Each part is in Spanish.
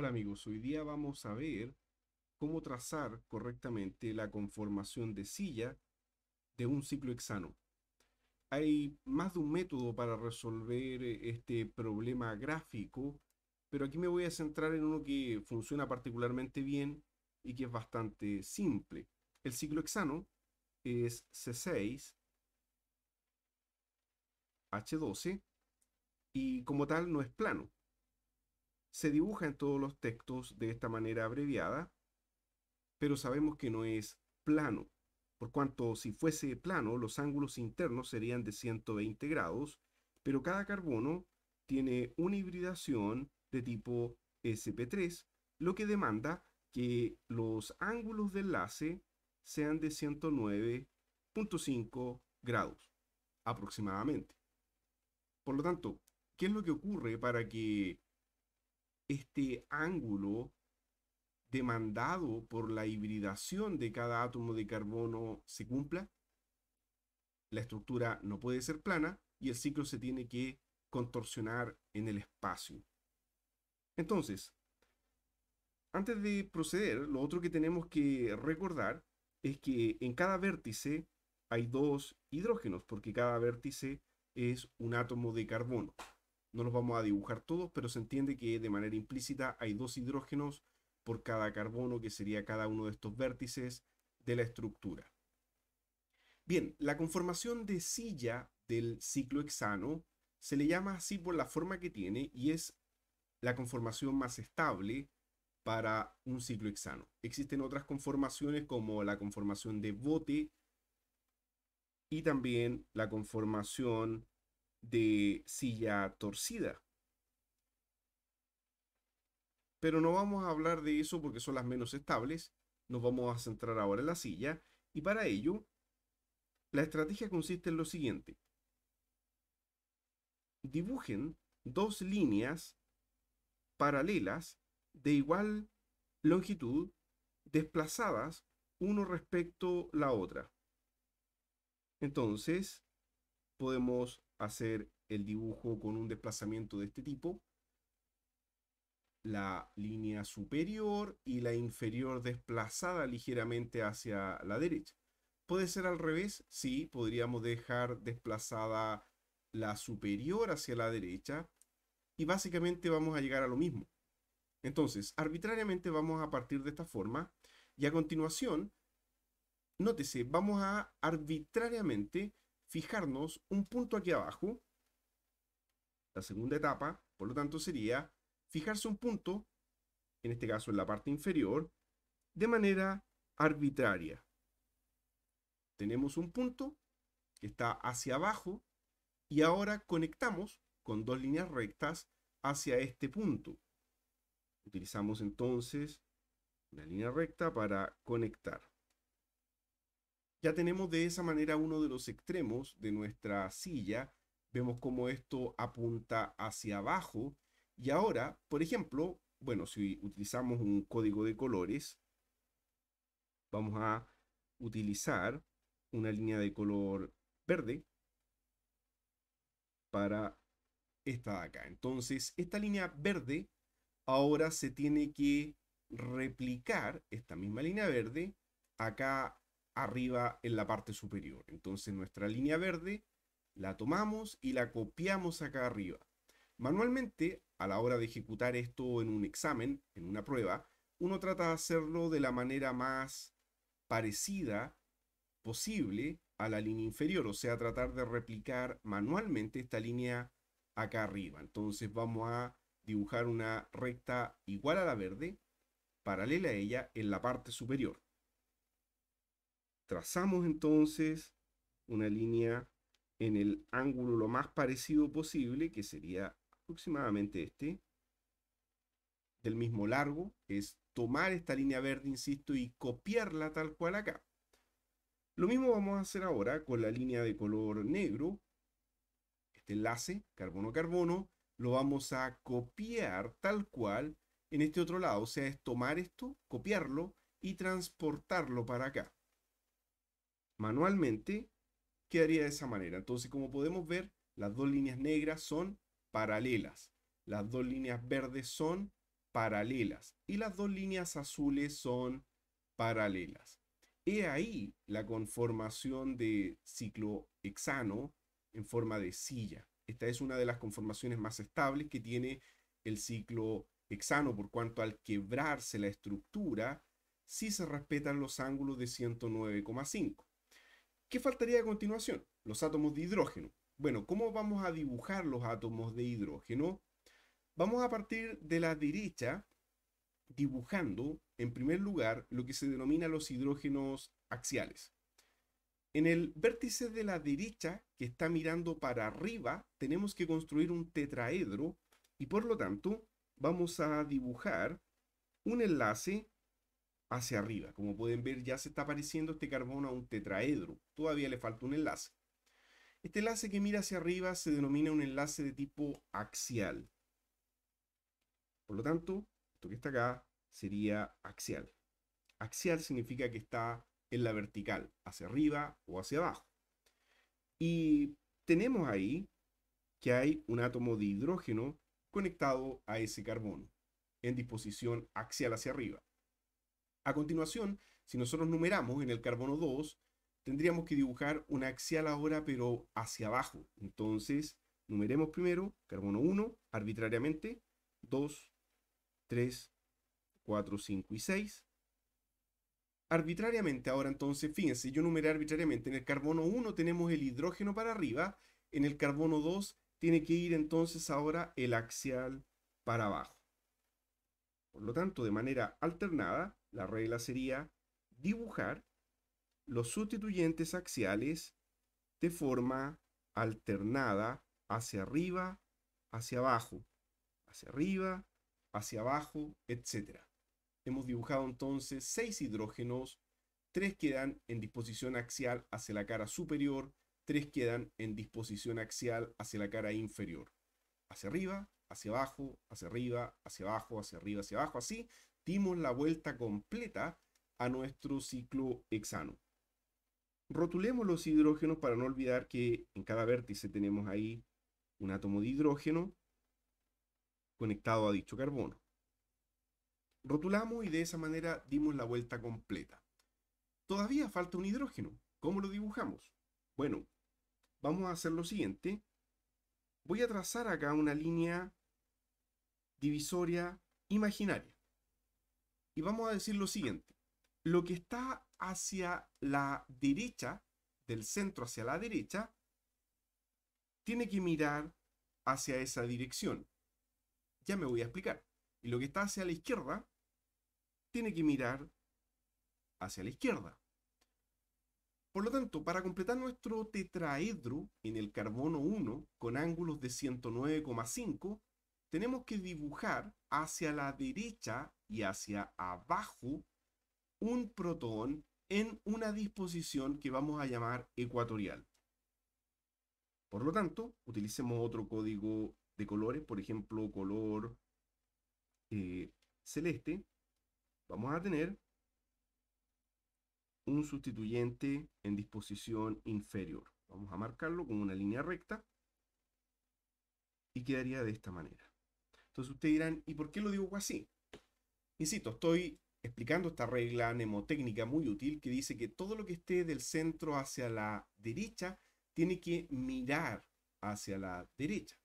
Hola amigos, hoy día vamos a ver cómo trazar correctamente la conformación de silla de un ciclo hexano. Hay más de un método para resolver eh, este problema gráfico, pero aquí me voy a centrar en uno que funciona particularmente bien y que es bastante simple. El ciclo es C6, H12 y como tal no es plano se dibuja en todos los textos de esta manera abreviada, pero sabemos que no es plano, por cuanto si fuese plano los ángulos internos serían de 120 grados, pero cada carbono tiene una hibridación de tipo SP3, lo que demanda que los ángulos de enlace sean de 109.5 grados aproximadamente. Por lo tanto, ¿qué es lo que ocurre para que este ángulo demandado por la hibridación de cada átomo de carbono se cumpla? La estructura no puede ser plana y el ciclo se tiene que contorsionar en el espacio. Entonces, antes de proceder, lo otro que tenemos que recordar es que en cada vértice hay dos hidrógenos, porque cada vértice es un átomo de carbono. No los vamos a dibujar todos, pero se entiende que de manera implícita hay dos hidrógenos por cada carbono, que sería cada uno de estos vértices de la estructura. Bien, la conformación de silla del ciclohexano se le llama así por la forma que tiene y es la conformación más estable para un ciclohexano. Existen otras conformaciones como la conformación de bote y también la conformación de silla torcida. Pero no vamos a hablar de eso porque son las menos estables. Nos vamos a centrar ahora en la silla. Y para ello, la estrategia consiste en lo siguiente. Dibujen dos líneas paralelas de igual longitud desplazadas uno respecto a la otra. Entonces, podemos hacer el dibujo con un desplazamiento de este tipo. La línea superior y la inferior desplazada ligeramente hacia la derecha. ¿Puede ser al revés? Sí, podríamos dejar desplazada la superior hacia la derecha y básicamente vamos a llegar a lo mismo. Entonces, arbitrariamente vamos a partir de esta forma y a continuación, nótese, vamos a arbitrariamente fijarnos un punto aquí abajo. La segunda etapa, por lo tanto, sería fijarse un punto, en este caso en la parte inferior, de manera arbitraria. Tenemos un punto que está hacia abajo y ahora conectamos con dos líneas rectas hacia este punto. Utilizamos entonces una línea recta para conectar. Ya tenemos de esa manera uno de los extremos de nuestra silla. Vemos cómo esto apunta hacia abajo. Y ahora, por ejemplo, bueno, si utilizamos un código de colores, vamos a utilizar una línea de color verde para esta de acá. Entonces, esta línea verde ahora se tiene que replicar, esta misma línea verde, acá arriba en la parte superior. Entonces nuestra línea verde la tomamos y la copiamos acá arriba. Manualmente, a la hora de ejecutar esto en un examen, en una prueba, uno trata de hacerlo de la manera más parecida posible a la línea inferior, o sea, tratar de replicar manualmente esta línea acá arriba. Entonces vamos a dibujar una recta igual a la verde, paralela a ella, en la parte superior. Trazamos entonces una línea en el ángulo lo más parecido posible, que sería aproximadamente este, del mismo largo, es tomar esta línea verde, insisto, y copiarla tal cual acá. Lo mismo vamos a hacer ahora con la línea de color negro, este enlace, carbono-carbono, lo vamos a copiar tal cual en este otro lado, o sea, es tomar esto, copiarlo y transportarlo para acá manualmente, quedaría de esa manera. Entonces, como podemos ver, las dos líneas negras son paralelas, las dos líneas verdes son paralelas y las dos líneas azules son paralelas. He ahí la conformación de ciclohexano en forma de silla. Esta es una de las conformaciones más estables que tiene el ciclohexano por cuanto al quebrarse la estructura, si sí se respetan los ángulos de 109,5. ¿Qué faltaría a continuación? Los átomos de hidrógeno. Bueno, ¿cómo vamos a dibujar los átomos de hidrógeno? Vamos a partir de la derecha dibujando, en primer lugar, lo que se denomina los hidrógenos axiales. En el vértice de la derecha, que está mirando para arriba, tenemos que construir un tetraedro y por lo tanto vamos a dibujar un enlace hacia arriba. Como pueden ver, ya se está pareciendo este carbono a un tetraedro. Todavía le falta un enlace. Este enlace que mira hacia arriba se denomina un enlace de tipo axial. Por lo tanto, esto que está acá sería axial. Axial significa que está en la vertical, hacia arriba o hacia abajo. Y tenemos ahí que hay un átomo de hidrógeno conectado a ese carbono en disposición axial hacia arriba. A continuación, si nosotros numeramos en el carbono 2, tendríamos que dibujar una axial ahora, pero hacia abajo. Entonces, numeremos primero carbono 1, arbitrariamente, 2, 3, 4, 5 y 6. Arbitrariamente ahora entonces, fíjense, yo numeré arbitrariamente, en el carbono 1 tenemos el hidrógeno para arriba, en el carbono 2 tiene que ir entonces ahora el axial para abajo. Por lo tanto, de manera alternada, la regla sería dibujar los sustituyentes axiales de forma alternada hacia arriba, hacia abajo, hacia arriba, hacia abajo, etc. Hemos dibujado entonces seis hidrógenos, tres quedan en disposición axial hacia la cara superior, tres quedan en disposición axial hacia la cara inferior. Hacia arriba, hacia abajo, hacia arriba, hacia abajo, hacia arriba, hacia abajo, así dimos la vuelta completa a nuestro ciclo hexano. Rotulemos los hidrógenos para no olvidar que en cada vértice tenemos ahí un átomo de hidrógeno conectado a dicho carbono. Rotulamos y de esa manera dimos la vuelta completa. Todavía falta un hidrógeno. ¿Cómo lo dibujamos? Bueno, vamos a hacer lo siguiente. Voy a trazar acá una línea divisoria imaginaria. Y vamos a decir lo siguiente. Lo que está hacia la derecha, del centro hacia la derecha, tiene que mirar hacia esa dirección. Ya me voy a explicar. Y lo que está hacia la izquierda, tiene que mirar hacia la izquierda. Por lo tanto, para completar nuestro tetraedro en el carbono 1 con ángulos de 109,5, tenemos que dibujar hacia la derecha y hacia abajo un protón en una disposición que vamos a llamar ecuatorial. Por lo tanto, utilicemos otro código de colores, por ejemplo, color eh, celeste. Vamos a tener un sustituyente en disposición inferior. Vamos a marcarlo con una línea recta y quedaría de esta manera. Entonces ustedes dirán, ¿y por qué lo digo así? Insisto, estoy explicando esta regla mnemotécnica muy útil que dice que todo lo que esté del centro hacia la derecha tiene que mirar hacia la derecha.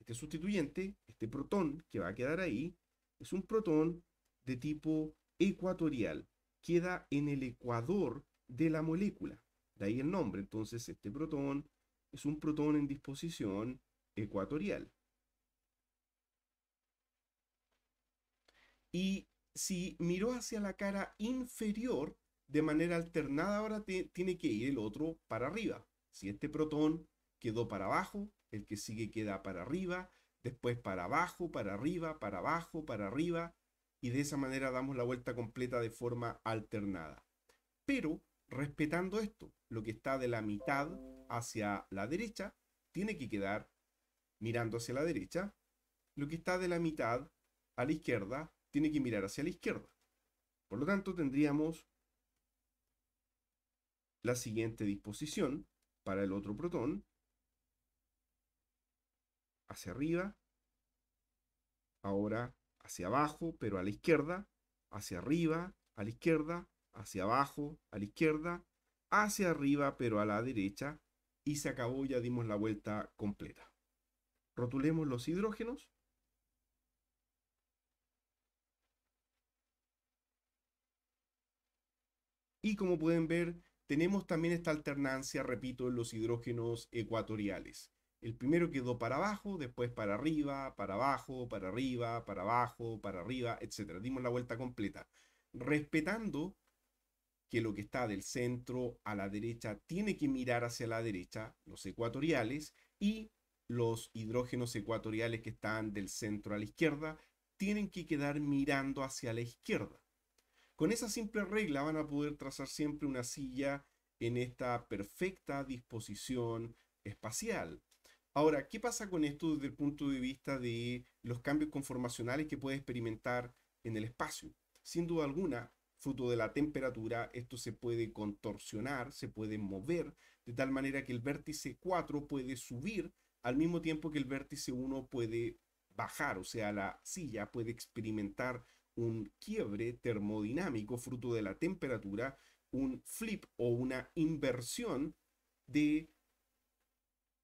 Este sustituyente, este protón que va a quedar ahí, es un protón de tipo ecuatorial. Queda en el ecuador de la molécula. De ahí el nombre. Entonces, este protón es un protón en disposición ecuatorial. y si miró hacia la cara inferior, de manera alternada ahora tiene que ir el otro para arriba. Si este protón quedó para abajo, el que sigue queda para arriba, después para abajo, para arriba, para abajo, para arriba, y de esa manera damos la vuelta completa de forma alternada. Pero respetando esto, lo que está de la mitad hacia la derecha tiene que quedar mirando hacia la derecha, lo que está de la mitad a la izquierda tiene que mirar hacia la izquierda. Por lo tanto, tendríamos la siguiente disposición para el otro protón. Hacia arriba, ahora hacia abajo, pero a la izquierda, hacia arriba, a la izquierda, hacia abajo, a la izquierda, hacia arriba, pero a la derecha, y se acabó, ya dimos la vuelta completa. Rotulemos los hidrógenos Y como pueden ver, tenemos también esta alternancia, repito, en los hidrógenos ecuatoriales. El primero quedó para abajo, después para arriba, para abajo, para arriba, para abajo, para arriba, etc. Dimos la vuelta completa, respetando que lo que está del centro a la derecha tiene que mirar hacia la derecha, los ecuatoriales, y los hidrógenos ecuatoriales que están del centro a la izquierda tienen que quedar mirando hacia la izquierda. Con esa simple regla van a poder trazar siempre una silla en esta perfecta disposición espacial. Ahora, ¿qué pasa con esto desde el punto de vista de los cambios conformacionales que puede experimentar en el espacio? Sin duda alguna, fruto de la temperatura, esto se puede contorsionar, se puede mover, de tal manera que el vértice 4 puede subir al mismo tiempo que el vértice 1 puede bajar, o sea, la silla puede experimentar un quiebre termodinámico fruto de la temperatura, un flip o una inversión de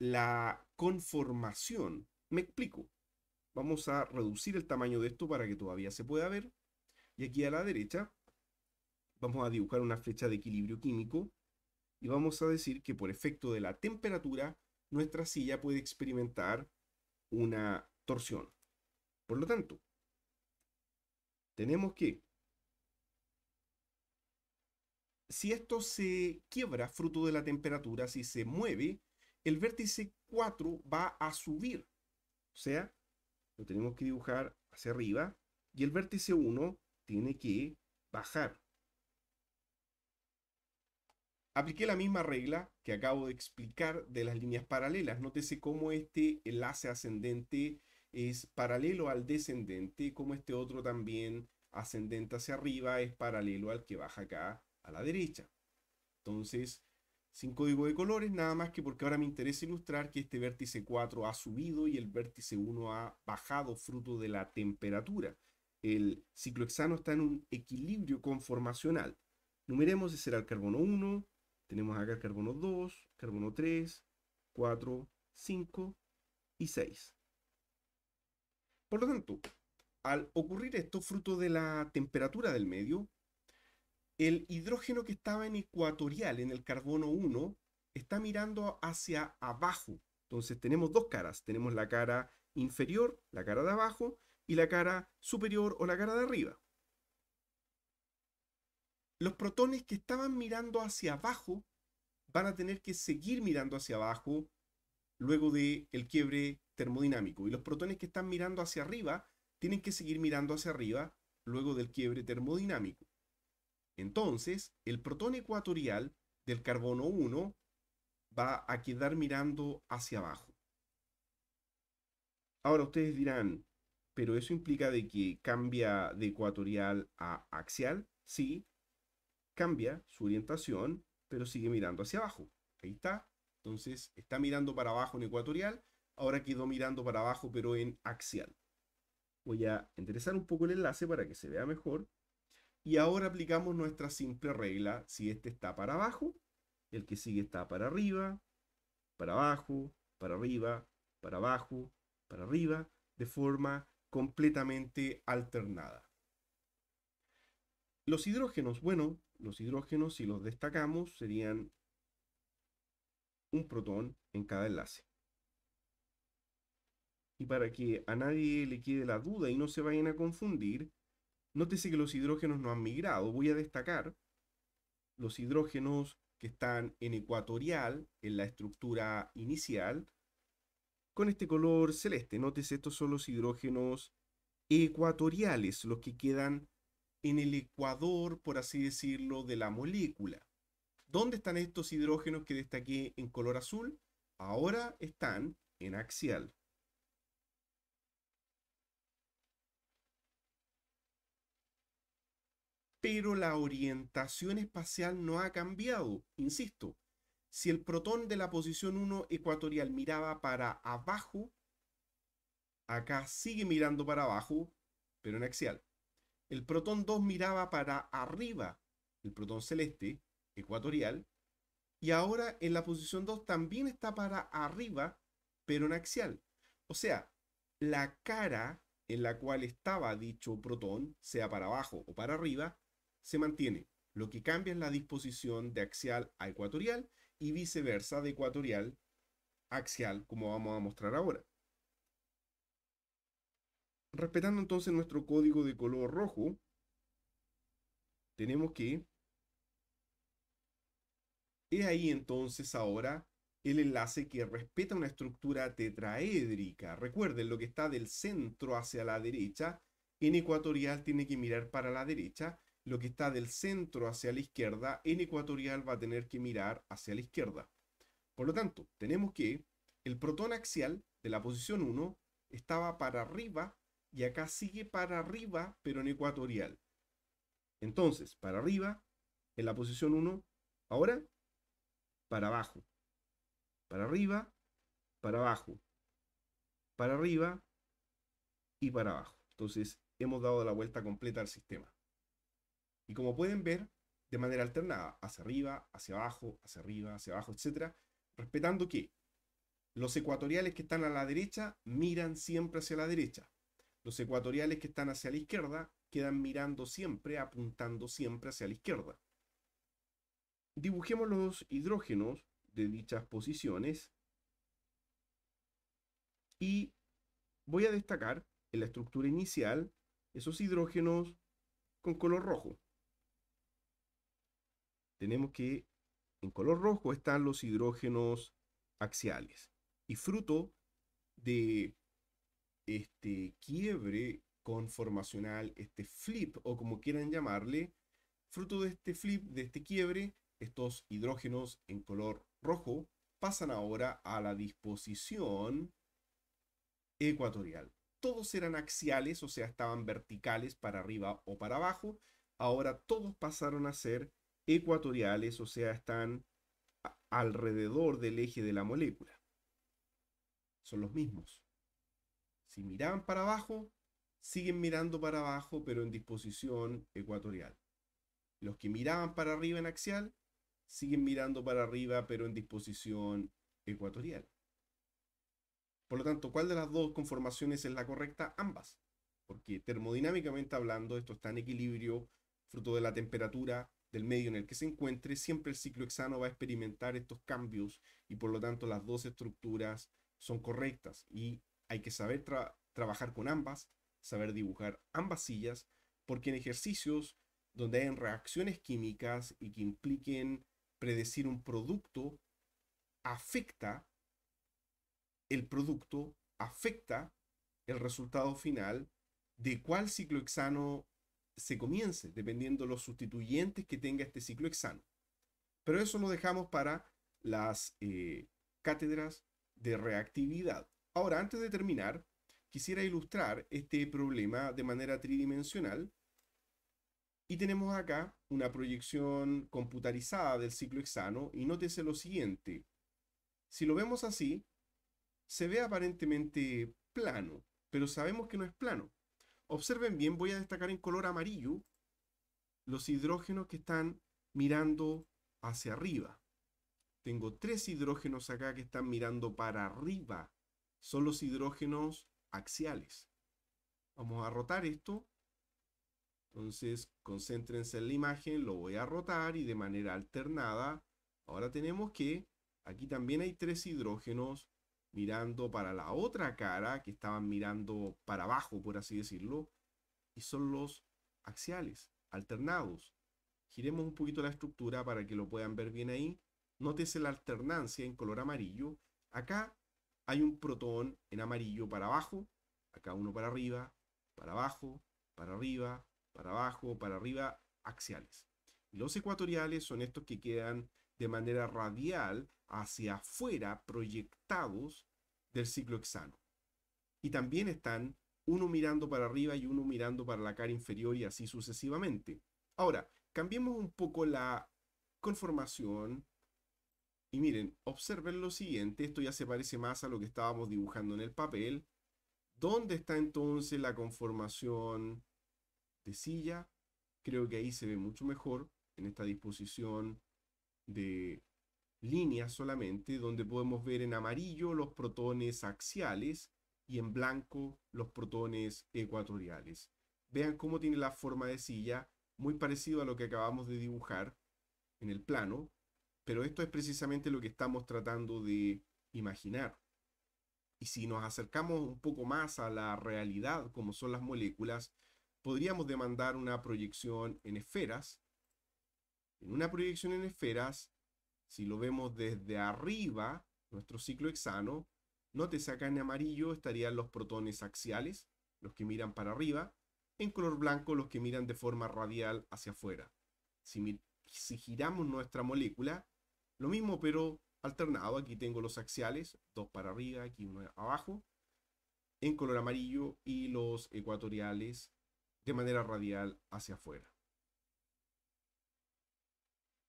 la conformación. Me explico. Vamos a reducir el tamaño de esto para que todavía se pueda ver. Y aquí a la derecha vamos a dibujar una flecha de equilibrio químico y vamos a decir que por efecto de la temperatura nuestra silla puede experimentar una torsión. Por lo tanto, tenemos que, si esto se quiebra fruto de la temperatura, si se mueve, el vértice 4 va a subir. O sea, lo tenemos que dibujar hacia arriba y el vértice 1 tiene que bajar. Apliqué la misma regla que acabo de explicar de las líneas paralelas. Nótese cómo este enlace ascendente es paralelo al descendente, como este otro también ascendente hacia arriba es paralelo al que baja acá a la derecha. Entonces, sin código de colores, nada más que porque ahora me interesa ilustrar que este vértice 4 ha subido y el vértice 1 ha bajado fruto de la temperatura. El ciclohexano está en un equilibrio conformacional. Numeremos, ese será el carbono 1, tenemos acá el carbono 2, carbono 3, 4, 5 y 6. Por lo tanto, al ocurrir esto, fruto de la temperatura del medio, el hidrógeno que estaba en ecuatorial, en el carbono 1, está mirando hacia abajo. Entonces tenemos dos caras. Tenemos la cara inferior, la cara de abajo, y la cara superior o la cara de arriba. Los protones que estaban mirando hacia abajo van a tener que seguir mirando hacia abajo luego del el quiebre termodinámico. Y los protones que están mirando hacia arriba tienen que seguir mirando hacia arriba luego del quiebre termodinámico. Entonces, el protón ecuatorial del carbono 1 va a quedar mirando hacia abajo. Ahora ustedes dirán, pero eso implica de que cambia de ecuatorial a axial. Sí, cambia su orientación, pero sigue mirando hacia abajo. Ahí está, entonces está mirando para abajo en ecuatorial, ahora quedó mirando para abajo pero en axial. Voy a enderezar un poco el enlace para que se vea mejor. Y ahora aplicamos nuestra simple regla. Si este está para abajo, el que sigue está para arriba, para abajo, para arriba, para abajo, para arriba, de forma completamente alternada. Los hidrógenos, bueno, los hidrógenos si los destacamos serían un protón en cada enlace. Y para que a nadie le quede la duda y no se vayan a confundir, nótese que los hidrógenos no han migrado. Voy a destacar los hidrógenos que están en ecuatorial, en la estructura inicial, con este color celeste. Nótese, estos son los hidrógenos ecuatoriales, los que quedan en el ecuador, por así decirlo, de la molécula. ¿Dónde están estos hidrógenos que destaqué en color azul? Ahora están en axial. Pero la orientación espacial no ha cambiado, insisto. Si el protón de la posición 1 ecuatorial miraba para abajo, acá sigue mirando para abajo, pero en axial. El protón 2 miraba para arriba, el protón celeste, ecuatorial. Y ahora en la posición 2 también está para arriba, pero en axial. O sea, la cara en la cual estaba dicho protón, sea para abajo o para arriba, se mantiene. Lo que cambia es la disposición de axial a ecuatorial y viceversa de ecuatorial a axial, como vamos a mostrar ahora. Respetando entonces nuestro código de color rojo, tenemos que es ahí entonces ahora el enlace que respeta una estructura tetraédrica. Recuerden, lo que está del centro hacia la derecha, en ecuatorial tiene que mirar para la derecha, lo que está del centro hacia la izquierda, en ecuatorial va a tener que mirar hacia la izquierda. Por lo tanto, tenemos que el protón axial de la posición 1 estaba para arriba y acá sigue para arriba, pero en ecuatorial. Entonces, para arriba, en la posición 1, ahora para abajo, para arriba, para abajo, para arriba y para abajo. Entonces hemos dado la vuelta completa al sistema. Y como pueden ver, de manera alternada, hacia arriba, hacia abajo, hacia arriba, hacia abajo, etc. Respetando que los ecuatoriales que están a la derecha miran siempre hacia la derecha. Los ecuatoriales que están hacia la izquierda quedan mirando siempre, apuntando siempre hacia la izquierda. Dibujemos los hidrógenos de dichas posiciones y voy a destacar en la estructura inicial esos hidrógenos con color rojo. Tenemos que en color rojo están los hidrógenos axiales y fruto de este quiebre conformacional, este flip o como quieran llamarle, fruto de este flip, de este quiebre, estos hidrógenos en color rojo pasan ahora a la disposición ecuatorial. Todos eran axiales, o sea, estaban verticales para arriba o para abajo. Ahora todos pasaron a ser ecuatoriales, o sea, están alrededor del eje de la molécula. Son los mismos. Si miraban para abajo, siguen mirando para abajo, pero en disposición ecuatorial. Los que miraban para arriba en axial, siguen mirando para arriba, pero en disposición ecuatorial. Por lo tanto, ¿cuál de las dos conformaciones es la correcta? Ambas. Porque termodinámicamente hablando, esto está en equilibrio, fruto de la temperatura del medio en el que se encuentre, siempre el ciclo va a experimentar estos cambios y por lo tanto las dos estructuras son correctas y hay que saber trabajar con ambas, saber dibujar ambas sillas, porque en ejercicios donde hay reacciones químicas y que impliquen predecir un producto afecta el producto afecta el resultado final de cuál ciclo ciclohexano se comience, dependiendo los sustituyentes que tenga este ciclo ciclohexano. Pero eso lo dejamos para las eh, cátedras de reactividad. Ahora, antes de terminar, quisiera ilustrar este problema de manera tridimensional y tenemos acá una proyección computarizada del ciclo hexano y nótese lo siguiente. Si lo vemos así, se ve aparentemente plano, pero sabemos que no es plano. Observen bien, voy a destacar en color amarillo los hidrógenos que están mirando hacia arriba. Tengo tres hidrógenos acá que están mirando para arriba. Son los hidrógenos axiales. Vamos a rotar esto entonces, concéntrense en la imagen, lo voy a rotar y de manera alternada. Ahora tenemos que aquí también hay tres hidrógenos mirando para la otra cara, que estaban mirando para abajo, por así decirlo, y son los axiales, alternados. Giremos un poquito la estructura para que lo puedan ver bien ahí. Nótese la alternancia en color amarillo. Acá hay un protón en amarillo para abajo, acá uno para arriba, para abajo, para arriba, para abajo, para arriba, axiales. Los ecuatoriales son estos que quedan de manera radial hacia afuera, proyectados del ciclo hexano. Y también están uno mirando para arriba y uno mirando para la cara inferior y así sucesivamente. Ahora, cambiemos un poco la conformación y miren, observen lo siguiente, esto ya se parece más a lo que estábamos dibujando en el papel. ¿Dónde está entonces la conformación silla. Creo que ahí se ve mucho mejor en esta disposición de líneas solamente, donde podemos ver en amarillo los protones axiales y en blanco los protones ecuatoriales. Vean cómo tiene la forma de silla, muy parecido a lo que acabamos de dibujar en el plano, pero esto es precisamente lo que estamos tratando de imaginar. Y si nos acercamos un poco más a la realidad, como son las moléculas, podríamos demandar una proyección en esferas. En una proyección en esferas, si lo vemos desde arriba, nuestro ciclo hexano, te acá en amarillo estarían los protones axiales, los que miran para arriba, en color blanco los que miran de forma radial hacia afuera. Si, si giramos nuestra molécula, lo mismo pero alternado, aquí tengo los axiales, dos para arriba, aquí uno abajo, en color amarillo y los ecuatoriales de manera radial hacia afuera.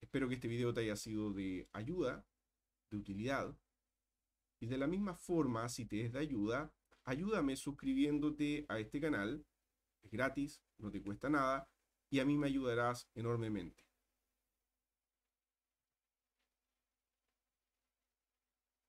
Espero que este video te haya sido de ayuda, de utilidad. Y de la misma forma, si te es de ayuda, ayúdame suscribiéndote a este canal. Es gratis, no te cuesta nada y a mí me ayudarás enormemente.